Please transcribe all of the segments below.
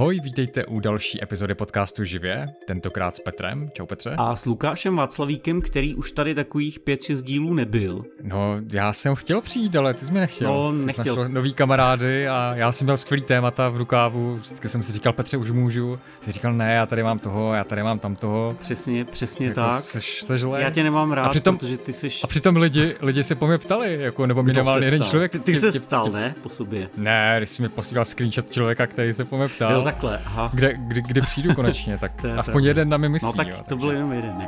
Ahoj, vítejte u další epizody podcastu Živě, tentokrát s Petrem. Čau Petře. A s Lukášem Václavíkem, který už tady takových 5 6 dílů nebyl. No, já jsem chtěl přijít, ale ty jsi mě nechtěl. No, nechtěl. nový kamarády a já jsem měl skvělý témata v rukávu. Vždycky jsem si říkal, Petře, už můžu. Ty říkal, ne, já tady mám toho, já tady mám tam toho. Přesně, přesně jako tak. Seš, seš já tě nemám rád, a přitom, protože ty jsi. A přitom lidi, lidi se po mě ptali, jako, nebo minimálně jeden člověk. Ty, ty tě, se tě, ptal, tě, ne? Po sobě. Ne, když jsi mi posílal screenshot člověka, který se po mě ptal. Jo, takhle, aha. Kde, kdy, kdy přijdu konečně, tak aspoň jeden na mi no myslí. No tak jo, to byl jenom jeden, ne?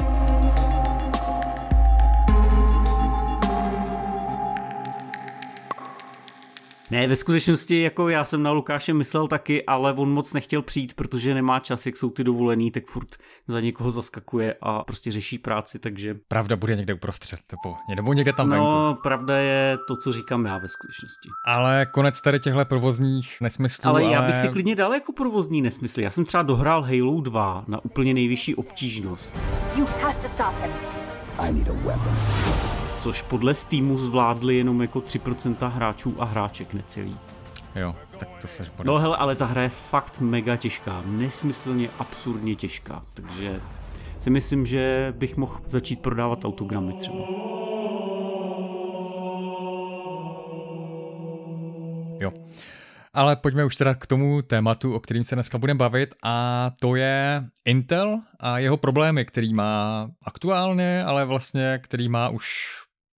Ne, ve skutečnosti jako já jsem na Lukáše myslel taky, ale on moc nechtěl přijít, protože nemá čas, jak jsou ty dovolený, tak furt za někoho zaskakuje a prostě řeší práci, takže... Pravda bude někde uprostřed, nebo, nebo někde tam no, venku. pravda je to, co říkám já ve skutečnosti. Ale konec tady těchto provozních nesmyslů. Ale, já bych si klidně dal jako provozní nesmysl. Já jsem třeba dohrál Halo 2 na úplně nejvyšší obtížnost. You have to stop him. I need a weapon což podle Steamu zvládli jenom jako 3% hráčů a hráček necelý. Jo, tak to se špatně. No hele, ale ta hra je fakt mega těžká, nesmyslně absurdně těžká, takže si myslím, že bych mohl začít prodávat autogramy třeba. Jo. Ale pojďme už teda k tomu tématu, o kterým se dneska budeme bavit a to je Intel a jeho problémy, který má aktuálně, ale vlastně který má už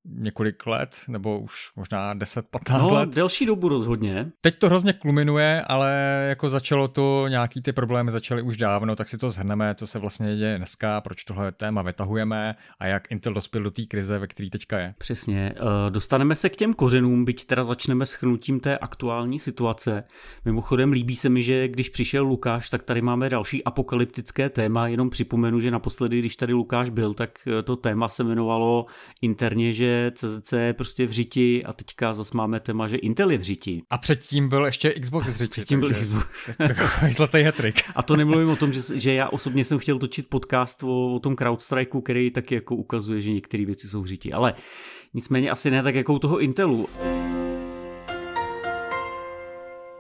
několik let, nebo už možná 10-15 no, let. delší dobu rozhodně. Teď to hrozně kluminuje, ale jako začalo to, nějaký ty problémy začaly už dávno, tak si to zhrneme, co se vlastně děje dneska, proč tohle téma vytahujeme a jak Intel dospěl do té krize, ve které teďka je. Přesně, eh, dostaneme se k těm kořenům, byť teda začneme chnutím té aktuální situace. Mimochodem líbí se mi, že když přišel Lukáš, tak tady máme další apokalyptické téma, jenom připomenu, že naposledy, když tady Lukáš byl, tak eh, to téma se jmenovalo interně, že CZC je prostě v říti a teďka zase máme téma, že Intel je v říti. A předtím byl ještě Xbox v říti. Předtím byl Xbox. Takový zlatý hetrik. a to nemluvím o tom, že, že já osobně jsem chtěl točit podcast o, o tom CrowdStrikeu, který taky jako ukazuje, že některé věci jsou v říti. Ale nicméně asi ne tak jako u toho Intelu.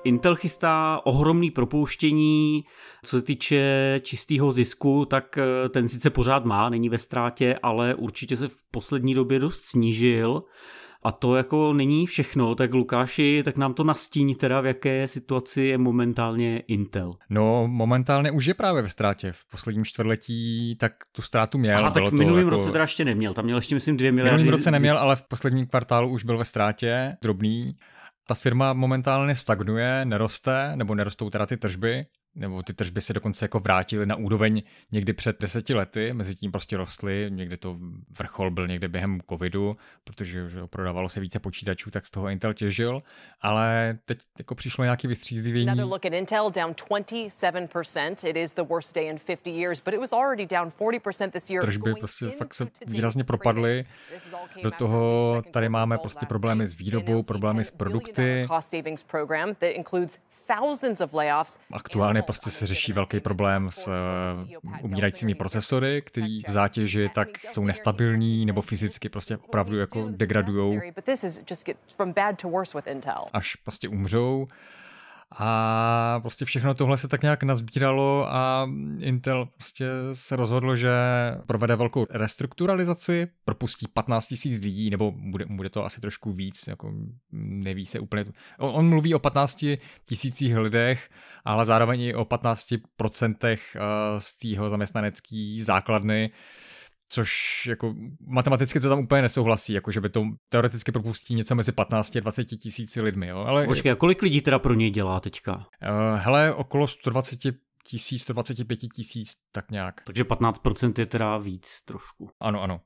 Intel chystá ohromný propouštění, co se týče čistého zisku, tak eh, ten sice pořád má, není ve ztrátě, ale určitě se v poslední době dost snížil. A to jako není všechno, tak Lukáši, tak nám to nastíň teda, v jaké situaci je momentálně Intel. No, momentálně už je právě ve ztrátě. V posledním čtvrtletí tak tu ztrátu měl. A tak v minulém jako... roce teda ještě neměl, tam měl ještě myslím dvě miliardy. V minulém roce neměl, ale v posledním kvartálu už byl ve ztrátě, drobný ta firma momentálně stagnuje, neroste, nebo nerostou teda ty tržby nebo ty tržby se dokonce jako vrátily na úroveň někdy před deseti lety, mezi tím prostě rostly, někde to vrchol byl někde během covidu, protože už prodávalo se více počítačů, tak z toho Intel těžil, ale teď jako přišlo nějaký vystřízlivění. Another look at Intel down 27%, it is the worst day in 50 years, but it was already down 40% this year. Tržby prostě fakt se výrazně propadly, do toho tady máme prostě problémy s výrobou, problémy s produkty. Aktuálně prostě se řeší velký problém s eh, umírajícími procesory, který v zátěži tak jsou nestabilní nebo fyzicky prostě opravdu jako degradujou až prostě umřou. A prostě všechno tohle se tak nějak nazbíralo a Intel prostě se rozhodl, že provede velkou restrukturalizaci, propustí 15 tisíc lidí, nebo bude, bude to asi trošku víc, jako neví se úplně. On, on mluví o 15 tisících lidech, ale zároveň i o 15% procentech eh, z tího zaměstnanecký základny, což jako matematicky to tam úplně nesouhlasí, jako že by to teoreticky propustí něco mezi 15 a 20 tisíci lidmi. Jo? Ale, Počkej, a kolik lidí teda pro něj dělá teďka? Uh, hele, okolo 120 tisíc, 125 tisíc, tak nějak. Takže 15% je teda víc trošku. Ano, ano.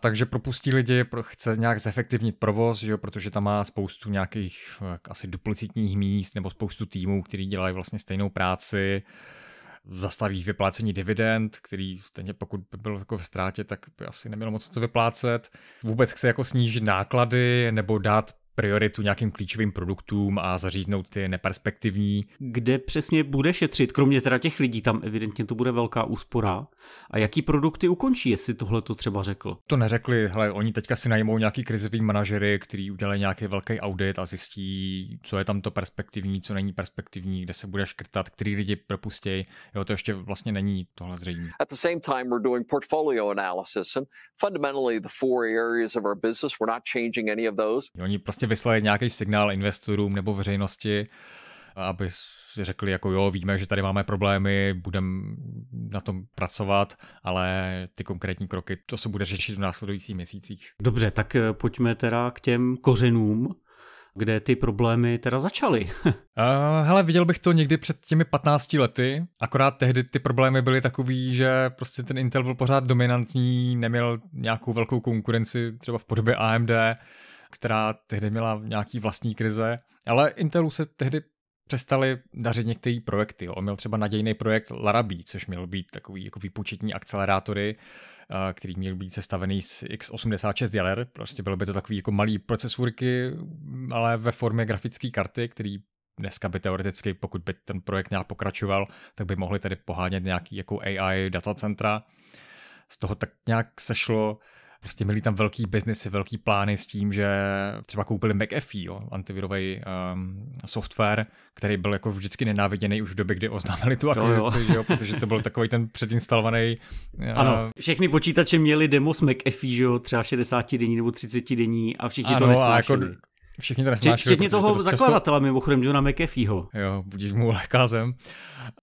Takže propustí lidi, chce nějak zefektivnit provoz, že jo, protože tam má spoustu nějakých eh, asi duplicitních míst nebo spoustu týmů, který dělají vlastně stejnou práci. Uh, zastaví vyplácení dividend, který stejně pokud by byl jako ve ztrátě, tak by asi nemělo moc co vyplácet. Vůbec chce jako snížit náklady nebo dát prioritu nějakým klíčovým produktům a zaříznout ty neperspektivní. Kde přesně bude šetřit, kromě teda těch lidí, tam evidentně to bude velká úspora. A jaký produkty ukončí, jestli tohle to třeba řekl? To neřekli, hele, oni teďka si najmou nějaký krizový manažery, který udělají nějaký velký audit a zjistí, co je tam to perspektivní, co není perspektivní, kde se bude škrtat, který lidi propustějí. Jo, to ještě vlastně není tohle zřejmé. At the same time we're doing portfolio analysis and fundamentally the four areas of our business, we're not changing any of those. Oni prostě vyslali nějaký signál investorům nebo veřejnosti, aby si řekli, jako jo, víme, že tady máme problémy, budeme na tom pracovat, ale ty konkrétní kroky, to se bude řešit v následujících měsících. Dobře, tak eh, pojďme teda k těm kořenům kde ty problémy teda začaly? uh, hele, viděl bych to někdy před těmi 15 lety, akorát tehdy ty problémy byly takový, že prostě ten Intel byl pořád dominantní, neměl nějakou velkou konkurenci třeba v podobě AMD, která tehdy měla nějaký vlastní krize, ale Intelu se tehdy přestali dařit některé projekty. On měl třeba nadějný projekt Larabí, což měl být takový jako výpočetní akcelerátory, eh, který měl být sestavený z x86 jader. Prostě bylo by to takový jako malý procesůrky, ale ve formě grafické karty, který dneska by teoreticky, pokud by ten projekt nějak pokračoval, tak by mohli tady pohánět nějaký jako AI datacentra. Z toho tak nějak sešlo prostě měli tam velký biznesy, velký plány s tím, že třeba koupili McAfee, jo, antivirový um, ehm, software, který byl jako vždycky nenáviděný už v době, kdy oznámili tu akvizici, jo, jo. jo, protože to byl takový ten předinstalovaný. Eh, ano, uh, všechny počítače měli demo s McAfee, že jo, třeba 60 denní nebo 30 denní a všichni ano, to nesnášeli. A jako Všichni to nesnášeli. Včetně toho to prostě zakladatele, často... mimochodem Johna McAfeeho. Jo, budíš mu lehká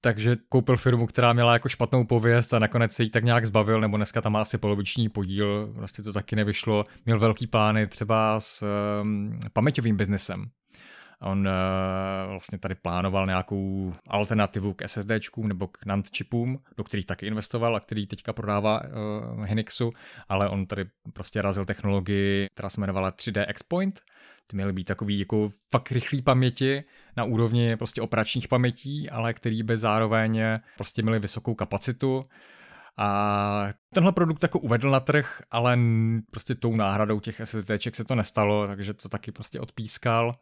Takže koupil firmu, která měla jako špatnou pověst a nakonec se jí tak nějak zbavil, nebo dneska tam má asi poloviční podíl, vlastně to taky nevyšlo. Měl velký plány třeba s um, paměťovým biznesem. On uh, vlastně tady plánoval nějakou alternativu k SSDčkům nebo k NAND čipům, do kterých taky investoval a který teďka prodává uh, eh, Hynixu, ale on tady prostě razil technologii, která se jmenovala 3D Xpoint ty měly být takový jako fakt rychlý paměti na úrovni prostě operačních pamětí, ale který by zároveň prostě měly vysokou kapacitu. A tenhle produkt jako uvedl na trh, ale prostě tou náhradou těch SSDček se to nestalo, takže to taky prostě odpískal.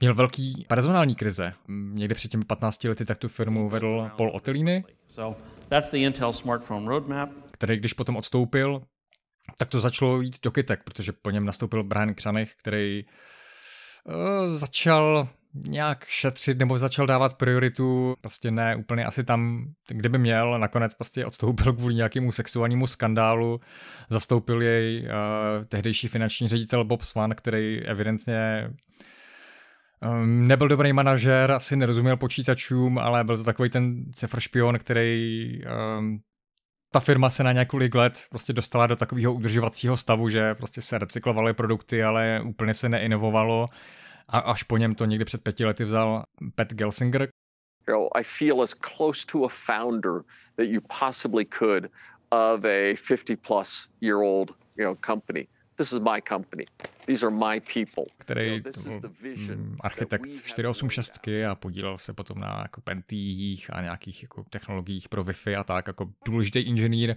Měl velký personální krize. Někdy před těmi 15 lety tak tu firmu vedl Paul Otelini, který když potom odstoupil, tak to začalo jít do kytek, protože po něm nastoupil Brian Kranich, který uh, začal nějak šetřit nebo začal dávat prioritu, prostě ne úplně asi tam, kde by měl, nakonec prostě odstoupil kvůli nějakému sexuálnímu skandálu, zastoupil jej uh, tehdejší finanční ředitel Bob Swan, který evidentně um, nebyl dobrý manažer, asi nerozuměl počítačům, ale byl to takový ten špion, který um, ta firma se na několik let prostě dostala do takového udržovacího stavu, že prostě se recyklovaly produkty, ale úplně se neinovovalo a až po něm to někdy před pěti lety vzal Pat Gelsinger. I feel as close to a founder that you possibly could of a 50 plus year old you know, company. This is my company. These are my people. Který um, architekt 486 a podílel se potom na jako pentých a nějakých jako technologiích pro Wi-Fi a tak, jako důležitý inženýr.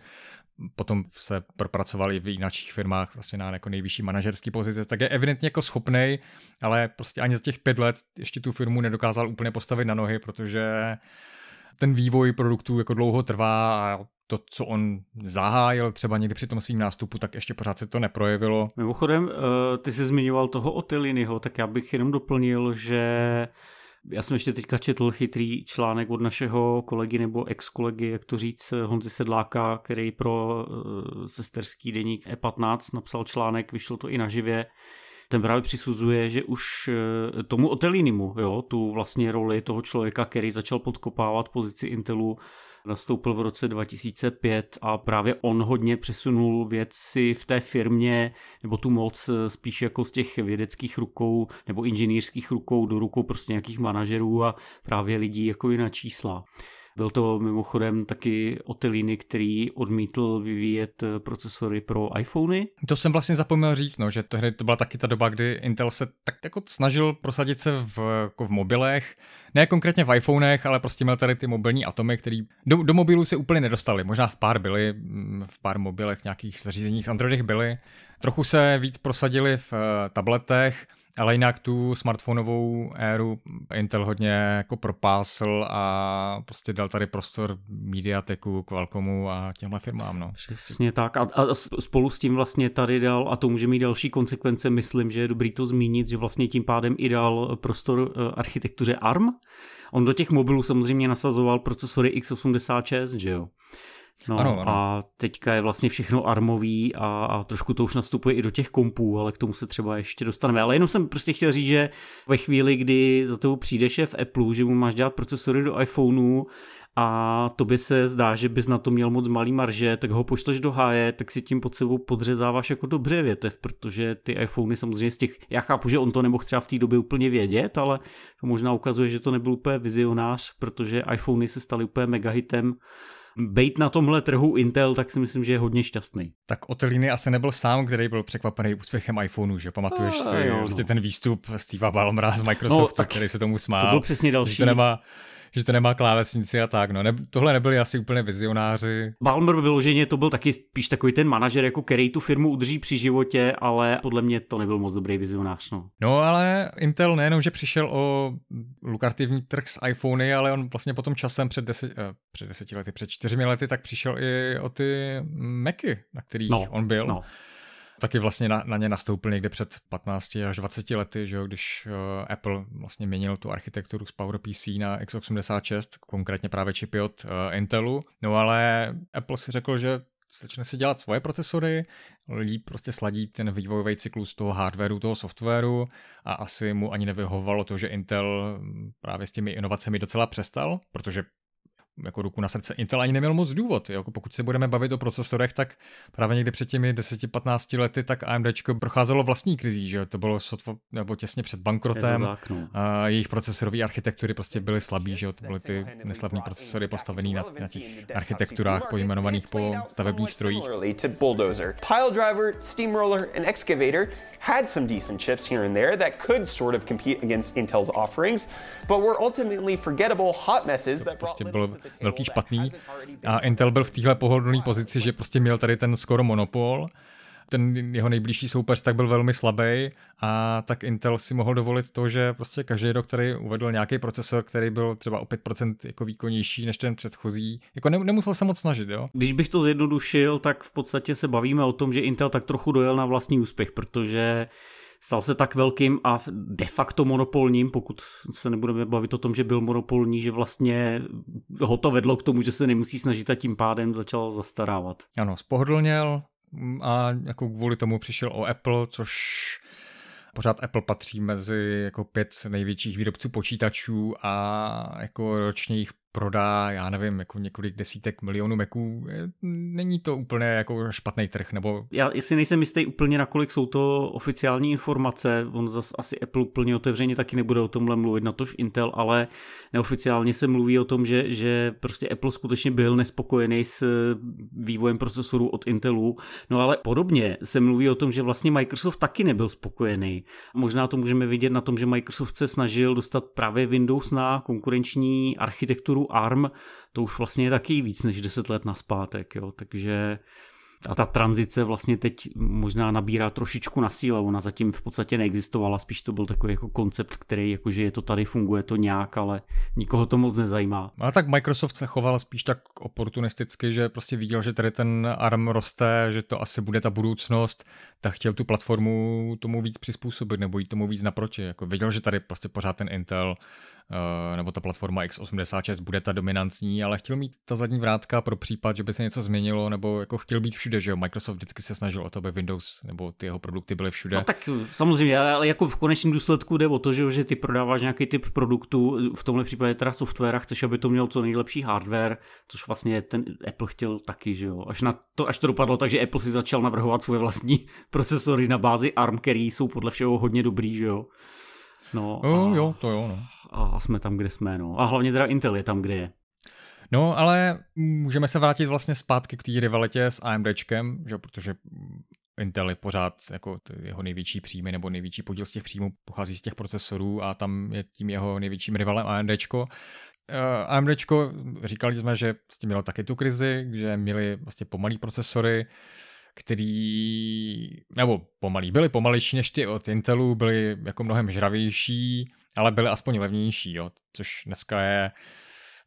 Potom se propracovali v jiných firmách vlastně na jako nejvyšší manažerské pozice, tak je evidentně jako schopný, ale prostě ani za těch pět let ještě tu firmu nedokázal úplně postavit na nohy, protože ten vývoj produktů jako dlouho trvá a to, co on zahájil třeba někdy při tom svým nástupu, tak ještě pořád se to neprojevilo. Mimochodem, eh, ty jsi zmiňoval toho Otiliniho, tak já bych jenom doplnil, že já jsem ještě teďka četl chytrý článek od našeho kolegy nebo ex-kolegy, jak to říct, eh, Honzi Sedláka, který pro eh, sesterský deník E15 napsal článek, vyšlo to i naživě, ten právě přisuzuje, že už eh, tomu Otelinimu, jo, tu vlastně roli toho člověka, který začal podkopávat pozici Intelu, nastoupil v roce 2005 a právě on hodně přesunul věci v té firmě nebo tu moc eh, spíš jako z těch vědeckých rukou nebo inženýrských rukou do rukou prostě nějakých manažerů a právě lidí jako i na čísla. Byl to mimochodem taky Oteliny, který odmítl vyvíjet eh, procesory pro iPhony. To jsem vlastně zapomněl říct, no, že to, to byla taky ta doba, kdy Intel se tak jako snažil prosadit se v, jako v mobilech, ne konkrétně v iPhonech, ale prostě měl tady ty mobilní atomy, který do, do mobilů se úplně nedostali. Možná v pár byly, mm, v pár mobilech nějakých zařízeních z Androidech byly. Trochu se víc prosadili v eh, tabletech, ale jinak tu smartfonovou éru Intel hodně jako propásl a prostě dal tady prostor Mediateku, Qualcommu a těmhle firmám. No. Přesně tak. A, a spolu s tím vlastně tady dal, a to může mít další konsekvence, myslím, že je dobrý to zmínit, že vlastně tím pádem i dal prostor e, architektuře ARM. On do těch mobilů samozřejmě nasazoval procesory x86, že jo. No, ano, ano. A teďka je vlastně všechno armový a, a trošku to už nastupuje i do těch kompů, ale k tomu se třeba ještě dostaneme. Ale jenom jsem prostě chtěl říct, že ve chvíli, kdy za tebou přijde šéf Apple, že mu máš dělat procesory do iPhoneu, a to by se zdá, že bys na to měl moc malý marže, tak ho pošleš do háje, tak si tím pod sebou podřezáváš jako dobře větev, protože ty iPhony samozřejmě z těch, já chápu, že on to nemohl třeba v té době úplně vědět, ale to možná ukazuje, že to nebyl úplně vizionář, protože iPhony se staly úplně megahitem být na tomhle trhu Intel, tak si myslím, že je hodně šťastný. Tak Oteliny asi nebyl sám, který byl překvapený úspěchem iPhoneu, že pamatuješ a, si jo, no. Prostě ten výstup Stevea Ballmera z no, Microsoftu, no, tak který se tomu smál. To byl přesně další. To nemá, že to nemá klávesnici a tak. No, ne, tohle nebyli asi úplně vizionáři. Balmer vyloženě to byl taky spíš takový ten manažer, jako který tu firmu udrží při životě, ale podle mě to nebyl moc dobrý vizionář. No, no ale Intel nejenom, že přišel o lukrativní trh s iPhony, ale on vlastně potom časem před, deset, eh, před deseti lety, před čtyřmi lety, tak přišel i o ty Macy, na kterých no, on byl. No taky vlastně na, na ně nastoupil někde před 15 až 20 lety, že jo, když uh, Apple vlastně měnil tu architekturu z PowerPC na x86, konkrétně právě čipy od uh, Intelu. No ale Apple si řekl, že začne si dělat svoje procesory, líp prostě sladí ten vývojový cyklus toho hardwareu, toho softwaru a asi mu ani nevyhovovalo to, že Intel hm, právě s těmi inovacemi docela přestal, protože jako ruku na srdce Intel ani neměl moc důvod. Jako pokud se budeme bavit o procesorech, tak právě někdy před těmi 10-15 lety tak AMD procházelo vlastní krizí, že to bylo sotvo, nebo těsně před bankrotem. A jejich procesorové architektury prostě byly slabý, že to byly ty neslavné procesory postavené na, na těch architekturách pojmenovaných po stavebních strojích. Pile driver, steamroller and excavator had some decent chips here and there that could sort of compete against Intel's offerings, but were ultimately forgettable hot messes that prostě byl velký špatný a Intel byl v téhle pohodlné pozici, že prostě měl tady ten skoro monopol ten jeho nejbližší soupeř tak byl velmi slabý a tak Intel si mohl dovolit to, že prostě každý rok tady uvedl nějaký procesor, který byl třeba o 5% jako výkonnější než ten předchozí. Jako ne, nemusel se moc snažit, jo? Když bych to zjednodušil, tak v podstatě se bavíme o tom, že Intel tak trochu dojel na vlastní úspěch, protože stal se tak velkým a de facto monopolním, pokud se nebudeme bavit o tom, že byl monopolní, že vlastně ho to vedlo k tomu, že se nemusí snažit a tím pádem začal zastarávat. Ano, spohodlněl, a jako kvůli tomu přišel o Apple, což pořád Apple patří mezi jako pět největších výrobců počítačů a jako ročně jich prodá, já nevím, jako několik desítek milionů Maců, není to úplně jako špatný trh, nebo... Já si nejsem jistý úplně, nakolik jsou to oficiální informace, on zase asi Apple úplně otevřeně taky nebude o tomhle mluvit, na tož Intel, ale neoficiálně se mluví o tom, že, že prostě Apple skutečně byl nespokojený s eh, vývojem procesorů od Intelu, no ale podobně se mluví o tom, že vlastně Microsoft taky nebyl spokojený. Možná to můžeme vidět na tom, že Microsoft se snažil dostat právě Windows na konkurenční architekturu ARM, to už vlastně je taky víc než 10 let naspátek, jo, takže a ta tranzice vlastně teď možná nabírá trošičku na síle, ona zatím v podstatě neexistovala, spíš to byl takový jako koncept, který jakože je to tady, funguje to nějak, ale nikoho to moc nezajímá. No a tak Microsoft se choval spíš tak oportunisticky, že prostě viděl, že tady ten ARM roste, že to asi bude ta budoucnost, tak chtěl tu platformu tomu víc přizpůsobit nebo jít tomu víc naproti. Jako viděl, že tady prostě pořád ten Intel Eh, nebo ta platforma x86 bude ta dominantní, ale chtěl mít ta zadní vrátka pro případ, že by se něco změnilo, nebo jako chtěl být všude, že jo? Microsoft vždycky se snažil o to, aby Windows nebo ty jeho produkty byly všude. No tak eh, samozřejmě, ale jako v konečném důsledku jde o to, že, že ty prodáváš nějaký typ produktu, v tomhle případě teda software a chceš, aby to mělo co nejlepší hardware, což vlastně ten Apple chtěl taky, že jo? Až, na to, až to dopadlo tak, že Apple si začal navrhovat svoje vlastní procesory na bázi ARM, který jsou podle všeho hodně dobrý, že jo? No, a... jo, jo, to jo, no a jsme tam, kde jsme. No. A hlavně teda Intel je tam, kde je. No, ale můžeme se vrátit vlastně zpátky k té rivalitě s AMDčkem, že? protože Intel je pořád jako jeho největší příjmy nebo největší podíl z těch příjmů pochází z těch procesorů a tam je tím jeho největším rivalem AMDčko. Uh, eh, AMDčko, říkali jsme, že vlastně mělo taky tu krizi, že měli vlastně pomalý procesory, který, nebo pomalý, byly pomalejší než ty od Intelu, byly jako mnohem žravější, ale byly aspoň levnější, jo, což dneska je,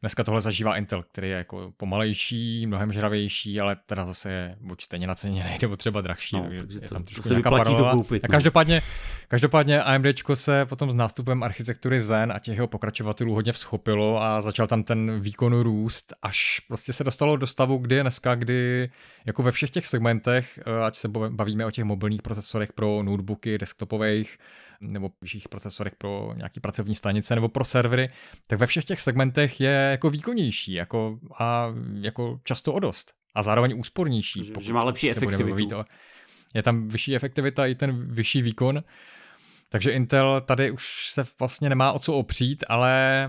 dneska tohle zažívá Intel, který je jako pomalejší, mnohem žravější, ale teda zase je buď stejně naceněný, nebo třeba drahší. No, takže je to, tam to se vyplatí paralela. to koupit. A no. každopádně, Každopádně AMD se potom s nástupem architektury Zen a těch jeho pokračovatelů hodně vzchopilo a začal tam ten výkon růst, až prostě se dostalo do stavu, kdy je dneska, kdy jako ve všech těch segmentech, eh, ať se bavíme o těch mobilních procesorech pro notebooky, desktopových, nebo vyšších procesorech pro nějaký pracovní stanice nebo pro servery, tak ve všech těch segmentech je jako výkonnější jako, a jako často o dost. A zároveň úspornější. Že, že má lepší efektivitu. je tam vyšší efektivita i ten vyšší výkon. Takže Intel tady už se vlastně nemá o co opřít, ale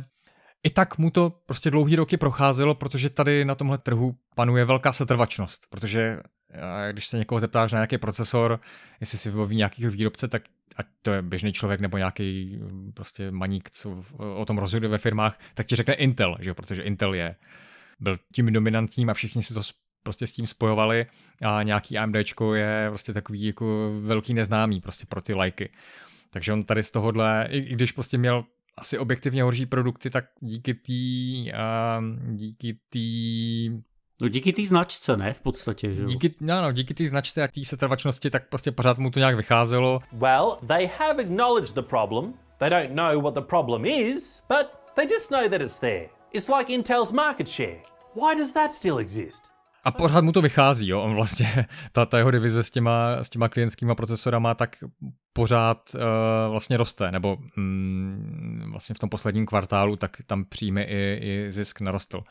i tak mu to prostě dlouhý roky procházelo, protože tady na tomhle trhu panuje velká setrvačnost, protože eh, když se někoho zeptáš na nějaký procesor, jestli si vybaví nějakého výrobce, tak ať to je běžný člověk nebo nějaký hm, prostě maník, co o tom rozhoduje ve firmách, tak ti řekne Intel, že jo? protože Intel je byl tím dominantním a všichni si to prostě s tím spojovali a nějaký AMDčko je prostě takový jako velký neznámý prostě pro ty lajky. Like. Takže on tady z tohohle, i, i když prostě měl asi objektivně horší produkty, tak díky tý, uh, díky tý No díky té značce, ne, v podstatě, že jo? Díky, no, no, díky té značce a té setrvačnosti, tak prostě pořád mu to nějak vycházelo. Well, they have acknowledged the problem. They don't know what the problem is, but they just know that it's there. It's like Intel's market share. Why does that still exist? A pořád mu to vychází, jo. On vlastně, ta, ta jeho divize s těma, s těma klientskýma procesorama tak pořád uh, vlastně roste, nebo mm, vlastně v tom posledním kvartálu, tak tam příjmy i, i zisk narostl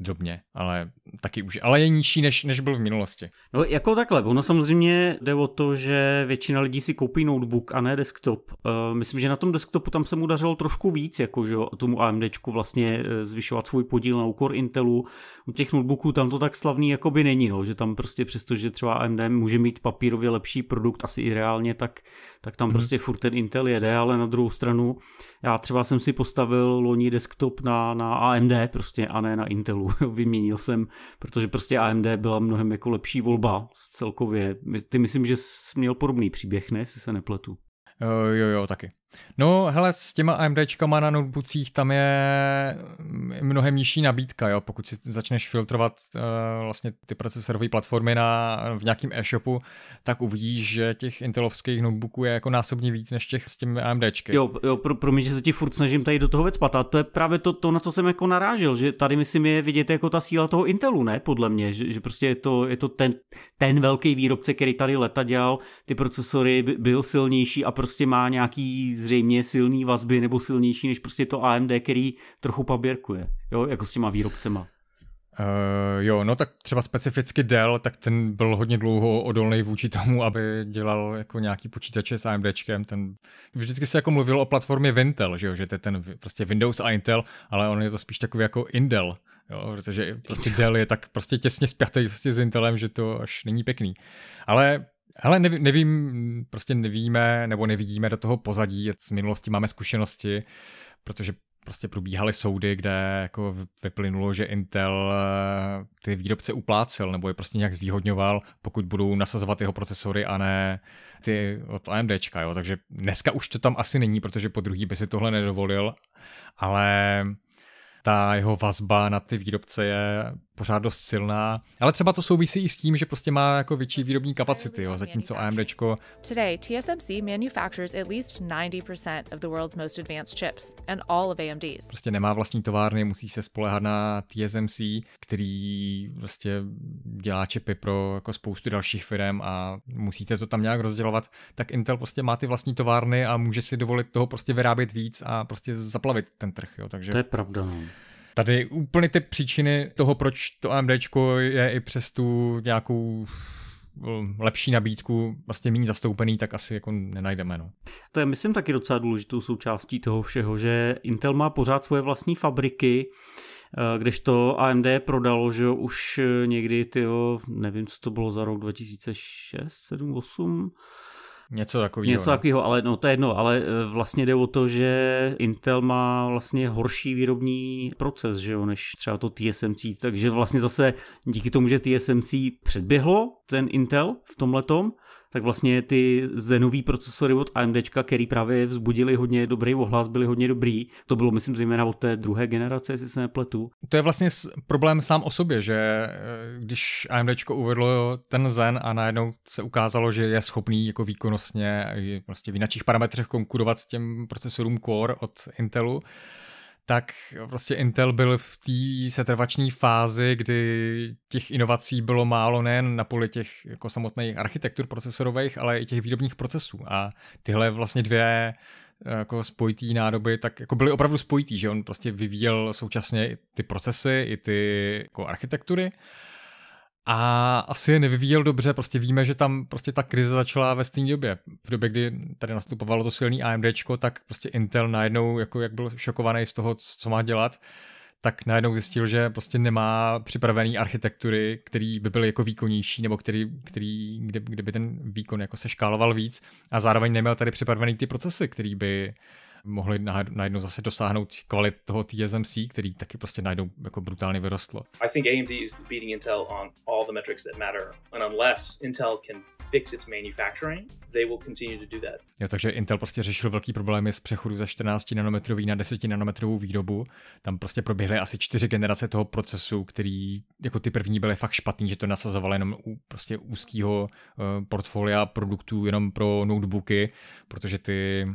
drobně, ale taky už, ale je nižší, než, než byl v minulosti. No jako takhle, ono samozřejmě jde o to, že většina lidí si koupí notebook a ne desktop. Uh, myslím, že na tom desktopu tam se mu dařilo trošku víc, jako že tomu AMDčku vlastně eh, zvyšovat svůj podíl na úkor Intelu. U těch notebooků tam to tak slavný jako by není, no, že tam prostě přesto, že třeba AMD může mít papírově lepší produkt, asi i reálně, tak, tak tam hmm prostě furt ten Intel jede, ale na druhou stranu já třeba jsem si postavil loni desktop na, na AMD prostě a ne na Intelu modelů. Vyměnil jsem, protože prostě AMD byla mnohem jako lepší volba celkově. Ty myslím, že jsi měl podobný příběh, ne? jestli se nepletu. Jo, eh, jo, jo, taky. No, hele, s těma AMDčkama na notebookích tam je mnohem nižší nabídka, jo, pokud si začneš filtrovat uh, vlastně ty procesorové platformy na, v nějakém e-shopu, tak uvidíš, že těch intelovských notebooků je jako násobně víc než těch s těmi AMDčky. Jo, jo pro, mě, že se ti furt snažím tady do toho věc patat, to je právě to, to, na co jsem jako narážel, že tady myslím je vidět jako ta síla toho Intelu, ne, podle mě, že, že prostě je to, je to ten, ten velký výrobce, který tady leta dělal, ty procesory byl silnější a prostě má nějaký zřejmě silný vazby nebo silnější než prostě to AMD, který trochu paběrkuje, jo, jako s těma výrobcema. Uh, jo, no tak třeba specificky Dell, tak ten byl hodně dlouho odolný vůči tomu, aby dělal jako nějaký počítače s AMDčkem. Ten, vždycky se jako mluvil o platformě Vintel, že jo, že to je ten prostě Windows a Intel, ale on je to spíš takový jako Indel, jo, protože prostě Dell je tak prostě těsně spjatý prostě s Intelem, že to až není pěkný. Ale ale nevím, nevím, prostě nevíme nebo nevidíme do toho pozadí, z minulosti máme zkušenosti, protože prostě probíhaly soudy, kde jako vyplynulo, že Intel eh, ty výrobce uplácel nebo je prostě nějak zvýhodňoval, pokud budou nasazovat jeho procesory a ne ty od AMDčka, jo. Takže dneska už to tam asi není, protože po druhý by si tohle nedovolil, ale ta jeho vazba na ty výrobce je pořád dost silná, ale třeba to souvisí i s tím, že prostě má jako větší výrobní kapacity, jo, zatímco AMDčko. Today, TSMC manufactures at least 90% of the world's most advanced chips and all of AMD's. Prostě nemá vlastní továrny, musí se spolehat na TSMC, který vlastně dělá čipy pro jako spoustu dalších firm a musíte to tam nějak rozdělovat, tak Intel prostě má ty vlastní továrny a může si dovolit toho prostě vyrábět víc a prostě zaplavit ten trh, jo, takže... To je pravda, no. Tady úplně ty příčiny toho, proč to AMD je i přes tu nějakou mm, lepší nabídku, vlastně méně zastoupený, tak asi jako nenajdeme. No. To je, myslím, taky docela důležitou součástí toho všeho, že Intel má pořád svoje vlastní fabriky, eh, kdežto AMD prodalo, že už eh, někdy, tyjo, nevím, co to bylo za rok 2006, 7, 8, Něco takového. Něco no. takového, ale no to je jedno, ale e, vlastně jde o to, že Intel má vlastně horší výrobní proces, že jo, než třeba to TSMC, takže vlastně zase díky tomu, že TSMC předběhlo ten Intel v tom letom, tak vlastně ty zenový procesory od AMD, který právě vzbudili hodně dobrý ohlas, byly hodně dobrý. To bylo, myslím, zejména od té druhé generace, jestli se nepletu. To je vlastně problém sám o sobě, že eh, když AMD uvedlo ten Zen a najednou se ukázalo, že je schopný jako výkonnostně vlastně v jiných parametrech konkurovat s těm procesorům Core od Intelu, tak prostě Intel byl v té setrvační fázi, kdy těch inovací bylo málo nejen na poli těch jako samotných architektur procesorových, ale i těch výrobních procesů. A tyhle vlastně dvě eh, jako spojitý nádoby, tak jako byly opravdu spojitý, že on prostě vyvíjel současně i ty procesy, i ty jako architektury a asi je nevyvíjel dobře, prostě víme, že tam prostě ta krize začala ve stejné době. V době, kdy tady nastupovalo to silný AMD, tak prostě Intel najednou, jako jak byl šokovaný z toho, co má dělat, tak najednou zjistil, že prostě nemá připravený architektury, který by byly jako výkonnější, nebo který, který kde, kde, by ten výkon jako se škáloval víc a zároveň neměl tady připravený ty procesy, který by mohli najednou zase dosáhnout kvalit toho TSMC, který taky prostě najednou jako brutálně vyrostlo. I think AMD is beating Intel on all the metrics that matter and unless Intel can fix its manufacturing, they will continue to do that. Jo, takže Intel prostě řešil velký problémy s přechodu ze 14 nanometrový na 10 nanometrovou výrobu. Tam prostě proběhly asi čtyři generace toho procesu, který jako ty první byly fakt špatný, že to nasazovali jenom u prostě úzkého uh, eh, portfolia produktů jenom pro notebooky, protože ty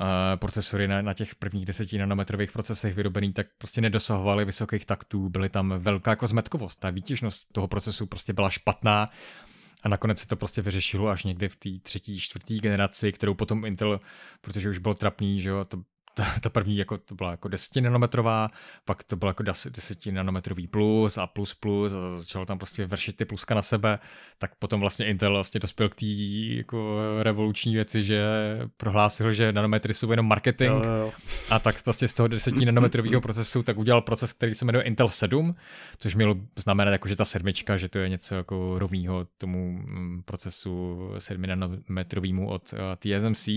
Eh, procesory na, na těch prvních deseti nanometrových procesech vyrobený, tak prostě nedosahovaly vysokých taktů, byly tam velká kozmetkovost. Ta výtěžnost toho procesu prostě byla špatná a nakonec se to prostě vyřešilo až někdy v té třetí, čtvrtý generaci, kterou potom Intel, protože už bylo trapný, že jo, to ta, ta první jako, to byla jako 10 nanometrová, pak to byl jako 10 nanometrový plus a plus plus a začalo tam prostě vršit ty pluska na sebe, tak potom vlastně Intel vlastně dospěl k té jako revoluční věci, že prohlásil, že nanometry jsou jenom marketing jo, jo. a tak prostě z toho 10 nanometrového procesu tak udělal proces, který se jmenuje Intel 7, což mělo znamenat jako, že ta sedmička, že to je něco jako rovného tomu mm, procesu 7 nanometrovýmu od eh, TSMC.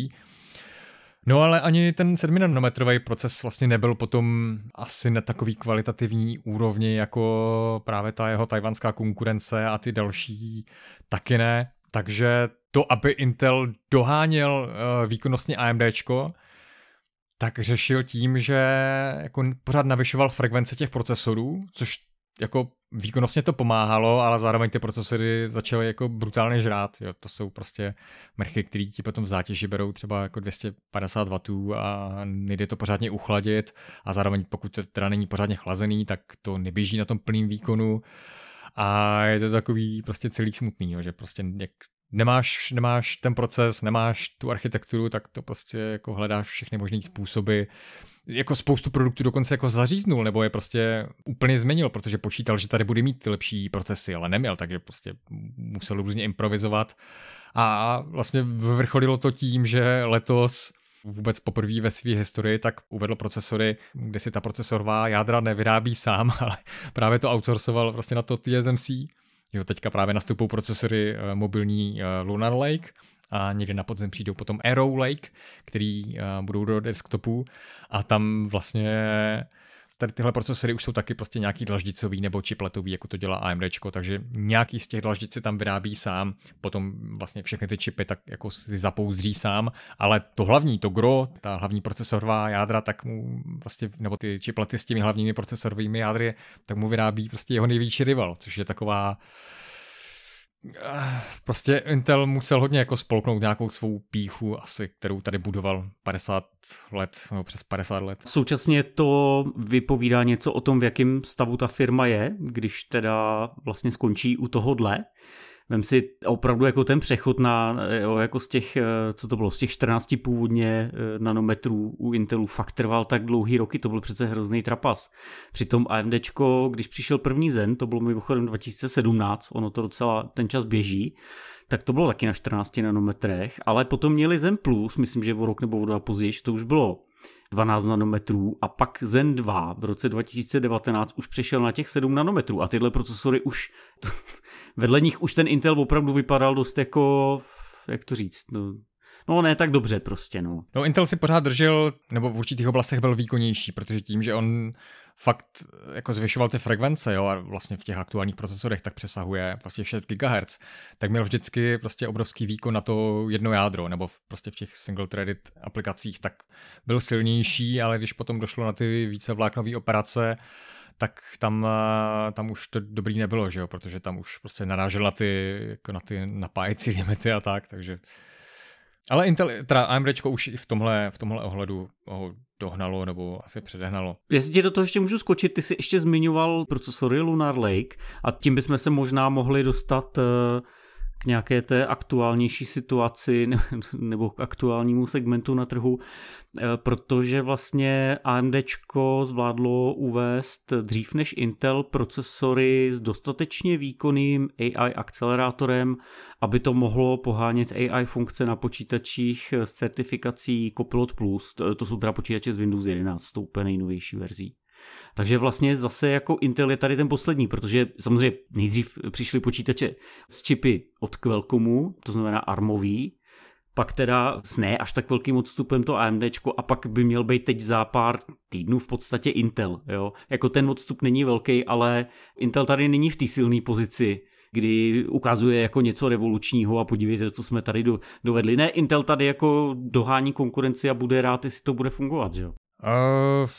No ale ani ten 7 nanometrový proces vlastně nebyl potom asi na takový kvalitativní úrovni jako právě ta jeho tajvanská konkurence a ty další taky ne. Takže to, aby Intel doháněl eh, výkonnostně AMDčko, tak řešil tím, že jako pořád navyšoval frekvence těch procesorů, což jako výkonnostně to pomáhalo, ale zároveň ty procesory začaly jako brutálně žrát. Jo. To jsou prostě mrchy, které ti potom v zátěži berou třeba jako 250 W a nejde to pořádně uchladit a zároveň pokud teda není pořádně chlazený, tak to neběží na tom plným výkonu. A je to takový prostě celý smutný, jo, že prostě jak nemáš, nemáš ten proces, nemáš tu architekturu, tak to prostě jako hledáš všechny možné způsoby. Jako spoustu produktů dokonce jako zaříznul, nebo je prostě úplně změnil, protože počítal, že tady bude mít ty lepší procesy, ale neměl, takže prostě musel různě improvizovat. A vlastně vrcholilo to tím, že letos vůbec poprvé ve své historii, tak uvedl procesory, kde si ta procesorová jádra nevyrábí sám, ale právě to outsourcoval vlastně na to TSMC Jo, teďka právě nastupují procesory eh, mobilní eh, Lunar Lake a někde na podzem přijdou potom Arrow Lake, který eh, budou do desktopu a tam vlastně tady tyhle procesory už jsou taky prostě nějaký dlaždicový nebo čipletový, jako to dělá AMD, takže nějaký z těch dlaždic si tam vyrábí sám, potom vlastně všechny ty čipy tak jako si zapouzdří sám, ale to hlavní, to gro, ta hlavní procesorová jádra, tak mu vlastně nebo ty čiplety s těmi hlavními procesorovými jádry, tak mu vyrábí prostě jeho největší rival, což je taková Eh, prostě Intel musel hodně jako spolknout nějakou svou píchu asi, kterou tady budoval 50 let, nebo přes 50 let. Současně to vypovídá něco o tom, v jakém stavu ta firma je, když teda vlastně skončí u tohohle vem si opravdu jako ten přechod na, jo, jako z těch, eh, co to bylo, z těch 14 původně eh, nanometrů u Intelu fakt trval tak dlouhý roky, to byl přece hrozný trapas. Přitom AMDčko, když přišel první Zen, to bylo mimochodem 2017, ono to docela ten čas běží, tak to bylo taky na 14 nanometrech, ale potom měli Zen Plus, myslím, že o rok nebo o dva později, to už bylo 12 nanometrů a pak Zen 2 v roce 2019 už přešel na těch 7 nanometrů a tyhle procesory už vedle nich už ten Intel opravdu vypadal dost jako, jak to říct, no, No ne, tak dobře prostě, no. No Intel si pořád držel, nebo v určitých oblastech byl výkonnější, protože tím, že on fakt jako zvyšoval ty frekvence, jo, a vlastně v těch aktuálních procesorech tak přesahuje prostě 6 GHz, tak měl vždycky prostě obrovský výkon na to jedno jádro, nebo v, prostě v těch single-threaded aplikacích tak byl silnější, ale když potom došlo na ty více vláknové operace, tak tam, eh, tam už to dobrý nebylo, že jo, protože tam už prostě narážela ty, jako na ty napájecí limity a tak, takže ale Intel, teda AMDčko už i v tomhle, v tomhle ohledu ho dohnalo nebo asi předehnalo. Jestli ti do toho ještě můžu skočit, ty jsi ještě zmiňoval procesory Lunar Lake a tím bychom se možná mohli dostat uh k nějaké té aktuálnější situaci nebo k aktuálnímu segmentu na trhu, eh, protože vlastně AMD zvládlo uvést dřív než Intel procesory s dostatečně výkonným AI akcelerátorem, aby to mohlo pohánět AI funkce na počítačích s certifikací Copilot Plus. To jsou teda počítače z Windows 11, úplně nejnovější verzí. Takže vlastně zase jako Intel je tady ten poslední, protože samozřejmě nejdřív přišly počítače s čipy od Qualcommu, to znamená armový, pak teda s ne až tak velkým odstupem to AMD a pak by měl být teď za pár týdnů v podstatě Intel. Jo? Jako ten odstup není velký, ale Intel tady není v té silné pozici, kdy ukazuje jako něco revolučního a podívejte, co jsme tady do, dovedli. Ne, Intel tady jako dohání konkurenci a bude rád, jestli to bude fungovat, že jo? Uh,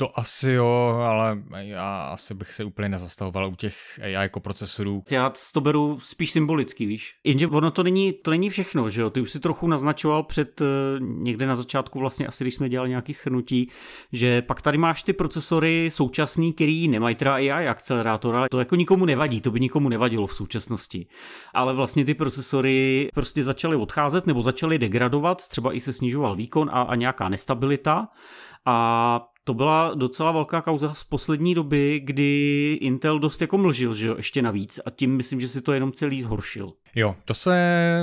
to asi jo, ale já asi bych se úplně nezastavoval u těch AI jako procesorů. Já to beru spíš symbolicky, víš. Jenže ono to není, to není všechno, že jo. Ty už si trochu naznačoval před eh, někde na začátku vlastně asi, když jsme dělali nějaký schrnutí, že pak tady máš ty procesory současný, který nemají teda AI akcelerátor, ale to jako nikomu nevadí, to by nikomu nevadilo v současnosti. Ale vlastně ty procesory prostě začaly odcházet nebo začaly degradovat, třeba i se snižoval výkon a, a nějaká nestabilita. A to byla docela velká kauza z poslední doby, kdy Intel dost jako mlžil, že jo, ještě navíc a tím myslím, že si to jenom celý zhoršil. Jo, to se